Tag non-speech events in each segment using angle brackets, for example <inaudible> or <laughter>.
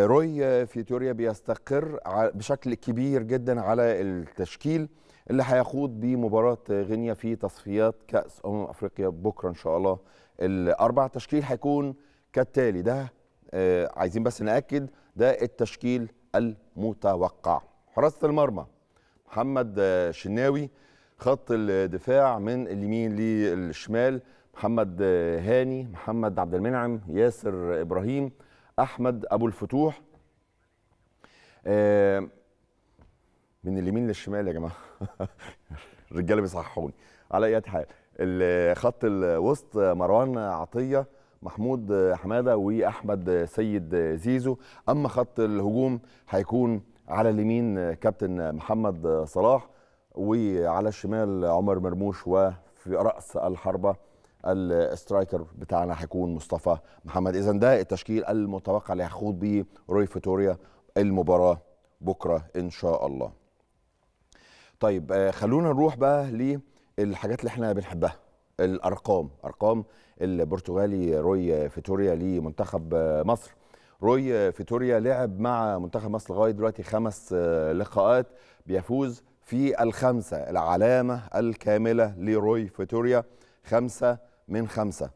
روي فيتوريا بيستقر بشكل كبير جدا على التشكيل اللي هيخوض بمباراة غينيا في تصفيات كأس أمم أفريقيا بكرة إن شاء الله الأربع تشكيل هيكون كالتالي ده آه، عايزين بس نأكد ده التشكيل المتوقع حراسة المرمى محمد آه، شناوي خط الدفاع من اليمين للشمال محمد آه، هاني محمد عبد المنعم ياسر إبراهيم احمد ابو الفتوح آه، من اليمين للشمال يا جماعه <laughs> الرجاله بيصححوني على اي حال خط الوسط مروان عطيه محمود حماده واحمد سيد زيزو اما خط الهجوم هيكون على اليمين كابتن محمد صلاح وعلى الشمال عمر مرموش وفي راس الحربه الاسترايكر بتاعنا هيكون مصطفى محمد اذا ده التشكيل المتوقع اللي هيخوض بيه روي فيتوريا المباراه بكره ان شاء الله طيب آه، خلونا نروح بقى للحاجات اللي احنا بنحبها الارقام ارقام البرتغالي روي فيتوريا لمنتخب آه، مصر روي فيتوريا لعب مع منتخب مصر لغايه دلوقتي خمس آه، لقاءات بيفوز في الخمسه العلامه الكامله لروي فيتوريا خمسه من خمسة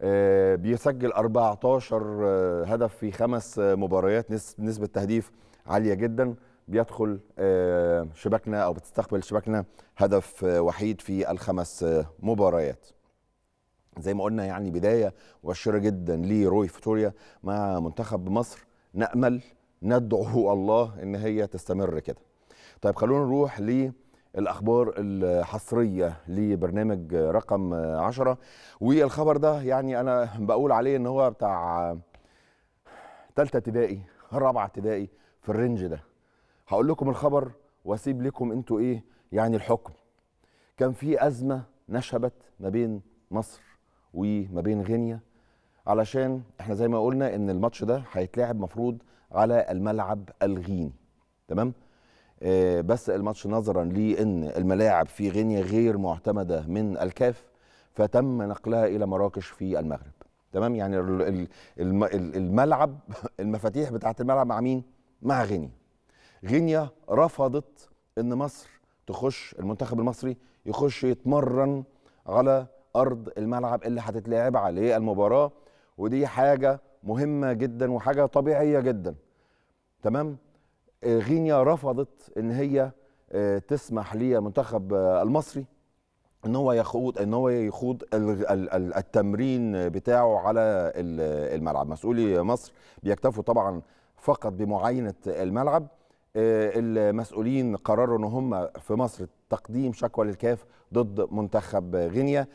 آه، بيسجل 14 آه، هدف في خمس آه، مباريات نسبة تهديف عالية جدا بيدخل شباكنا أو بتستقبل شباكنا هدف وحيد في الخمس مباريات زي ما قلنا يعني بداية مبشرة جدا لروي فيتوريا مع منتخب مصر نأمل ندعو <laughs> الله إن هي تستمر كده طيب خلونا نروح ل الأخبار الحصرية لبرنامج رقم عشرة والخبر ده يعني أنا بقول عليه إن هو بتاع تالتة ابتدائي رابعة ابتدائي في الرينج ده هقول لكم الخبر واسيب لكم انتوا ايه يعني الحكم كان في أزمة نشبت ما بين مصر وما بين غينيا علشان احنا زي ما قلنا ان الماتش ده هيتلعب مفروض على الملعب الغيني تمام؟ آه، بس الماتش نظرا لان الملاعب في غينيا غير معتمده من الكاف فتم نقلها الى مراكش في المغرب تمام يعني الملعب <laughs> المفاتيح بتاعه الملعب مع مين مع غينيا غينيا رفضت ان مصر تخش المنتخب المصري يخش يتمرن على ارض الملعب اللي هتتلعب عليه المباراه ودي حاجه مهمه جدا وحاجه طبيعيه جدا تمام آه، غينيا رفضت ان هي آه، تسمح للمنتخب آه، المصري ان هو يخوض ان هو يخوض التمرين بتاعه على الملعب مسؤولي مصر بيكتفوا طبعا فقط بمعاينه الملعب المسؤولين قرروا ان هم في مصر تقديم شكوى للكاف ضد منتخب غينيا